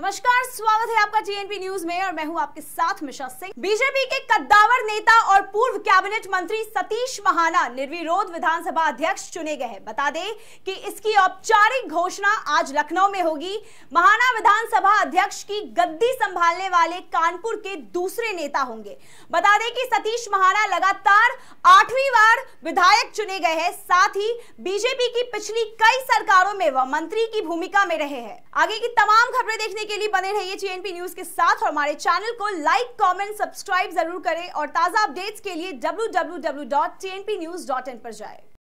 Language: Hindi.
नमस्कार स्वागत है आपका जीएनपी न्यूज में और मैं हूं आपके साथ मिशा सिंह बीजेपी के कद्दावर नेता और पूर्व कैबिनेट मंत्री सतीश महाना निर्विरोध विधानसभा अध्यक्ष चुने गए हैं बता दें कि इसकी औपचारिक घोषणा आज लखनऊ में होगी महाना विधानसभा अध्यक्ष की गद्दी संभालने वाले कानपुर के दूसरे नेता होंगे बता दें कि सतीश महाना लगातार आठवीं बार विधायक चुने गए हैं साथ ही बीजेपी की पिछली कई सरकारों में वह मंत्री की भूमिका में रहे हैं आगे की तमाम खबरें देखने के लिए बने रहिए जीएनपी न्यूज के साथ और हमारे चैनल को लाइक कमेंट सब्सक्राइब जरूर करें और ताजा अपडेट्स के लिए डब्ल्यू पर जाए